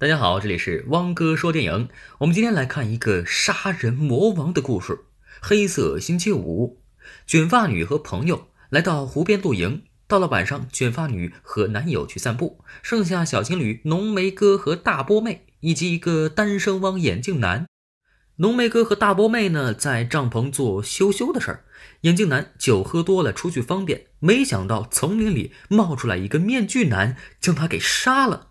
大家好，这里是汪哥说电影。我们今天来看一个杀人魔王的故事，《黑色星期五》。卷发女和朋友来到湖边露营，到了晚上，卷发女和男友去散步，剩下小情侣浓眉哥和大波妹，以及一个单身汪眼镜男。浓眉哥和大波妹呢，在帐篷做羞羞的事儿。眼镜男酒喝多了出去方便，没想到丛林里冒出来一个面具男，将他给杀了。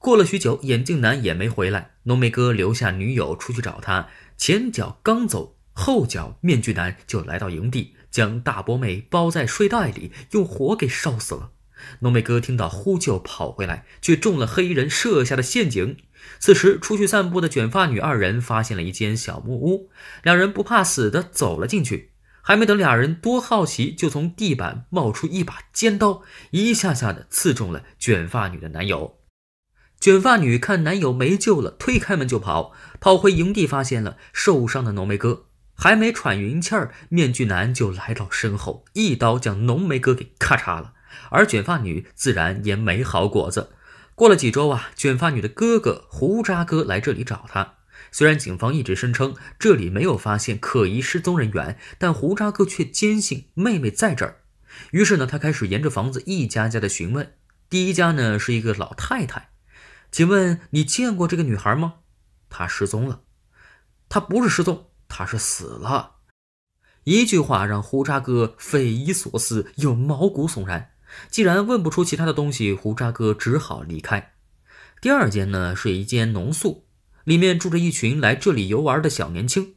过了许久，眼镜男也没回来。浓眉哥留下女友出去找他，前脚刚走，后脚面具男就来到营地，将大波妹包在睡袋里，用火给烧死了。浓眉哥听到呼救跑回来，却中了黑衣人设下的陷阱。此时出去散步的卷发女二人发现了一间小木屋，两人不怕死的走了进去。还没等俩人多好奇，就从地板冒出一把尖刀，一下下的刺中了卷发女的男友。卷发女看男友没救了，推开门就跑，跑回营地发现了受伤的浓眉哥，还没喘匀气儿，面具男就来到身后，一刀将浓眉哥给咔嚓了。而卷发女自然也没好果子。过了几周啊，卷发女的哥哥胡渣哥来这里找她。虽然警方一直声称这里没有发现可疑失踪人员，但胡渣哥却坚信妹妹在这儿。于是呢，他开始沿着房子一家家的询问。第一家呢，是一个老太太。请问你见过这个女孩吗？她失踪了，她不是失踪，她是死了。一句话让胡渣哥匪夷所思又毛骨悚然。既然问不出其他的东西，胡渣哥只好离开。第二间呢，是一间农宿，里面住着一群来这里游玩的小年轻。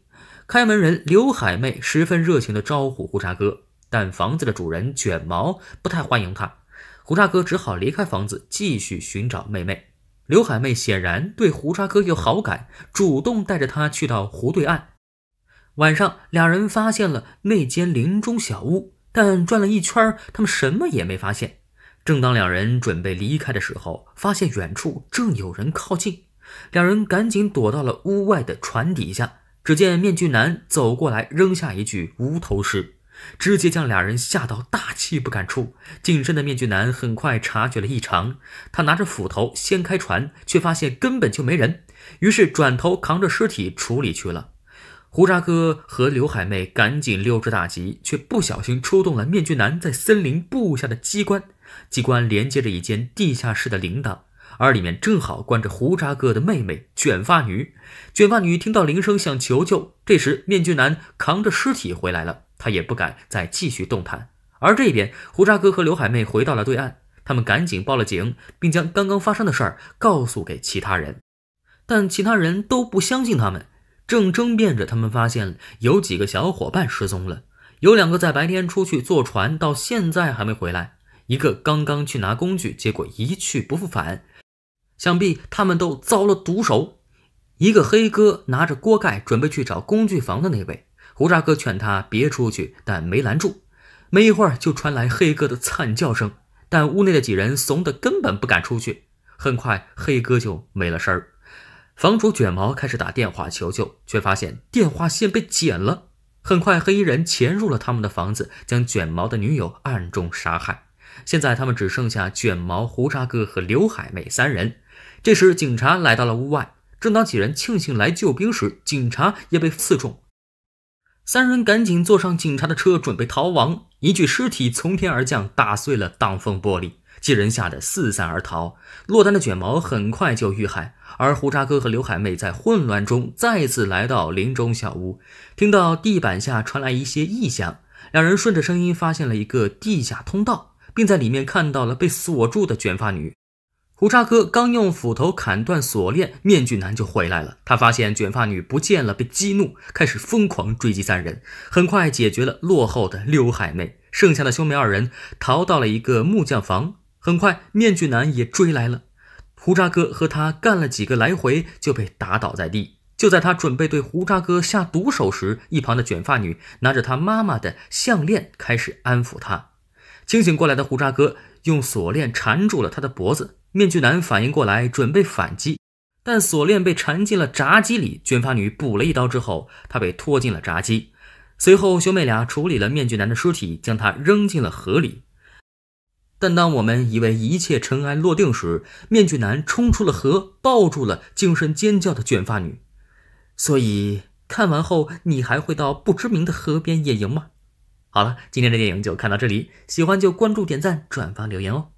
开门人刘海妹十分热情地招呼胡渣哥，但房子的主人卷毛不太欢迎他。胡渣哥只好离开房子，继续寻找妹妹。刘海妹显然对胡渣哥有好感，主动带着他去到湖对岸。晚上，两人发现了那间林中小屋，但转了一圈，他们什么也没发现。正当两人准备离开的时候，发现远处正有人靠近，两人赶紧躲到了屋外的船底下。只见面具男走过来，扔下一具无头尸。直接将俩人吓到大气不敢出。近身的面具男很快察觉了异常，他拿着斧头掀开船，却发现根本就没人，于是转头扛着尸体处理去了。胡渣哥和刘海妹赶紧溜之大吉，却不小心触动了面具男在森林布下的机关。机关连接着一间地下室的铃铛，而里面正好关着胡渣哥的妹妹卷发女。卷发女听到铃声想求救，这时面具男扛着尸体回来了。他也不敢再继续动弹，而这边胡渣哥和刘海妹回到了对岸，他们赶紧报了警，并将刚刚发生的事儿告诉给其他人，但其他人都不相信他们，正争辩着，他们发现有几个小伙伴失踪了，有两个在白天出去坐船到现在还没回来，一个刚刚去拿工具，结果一去不复返，想必他们都遭了毒手。一个黑哥拿着锅盖准备去找工具房的那位。胡渣哥劝他别出去，但没拦住。没一会儿就传来黑哥的惨叫声，但屋内的几人怂得根本不敢出去。很快，黑哥就没了声儿。房主卷毛开始打电话求救，却发现电话线被剪了。很快，黑衣人潜入了他们的房子，将卷毛的女友暗中杀害。现在他们只剩下卷毛、胡渣哥和刘海妹三人。这时，警察来到了屋外。正当几人庆幸来救兵时，警察也被刺中。三人赶紧坐上警察的车，准备逃亡。一具尸体从天而降，打碎了挡风玻璃，几人吓得四散而逃。落单的卷毛很快就遇害，而胡渣哥和刘海妹在混乱中再次来到林中小屋，听到地板下传来一些异响，两人顺着声音发现了一个地下通道，并在里面看到了被锁住的卷发女。胡渣哥刚用斧头砍断锁链，面具男就回来了。他发现卷发女不见了，被激怒，开始疯狂追击三人。很快解决了落后的刘海妹，剩下的兄妹二人逃到了一个木匠房。很快，面具男也追来了，胡渣哥和他干了几个来回就被打倒在地。就在他准备对胡渣哥下毒手时，一旁的卷发女拿着他妈妈的项链开始安抚他。清醒过来的胡渣哥用锁链缠住了他的脖子。面具男反应过来，准备反击，但锁链被缠进了炸鸡里。卷发女补了一刀之后，他被拖进了炸鸡。随后，兄妹俩处理了面具男的尸体，将他扔进了河里。但当我们以为一切尘埃落定时，面具男冲出了河，抱住了精神尖叫的卷发女。所以，看完后你还会到不知名的河边野营吗？好了，今天的电影就看到这里。喜欢就关注、点赞、转发、留言哦。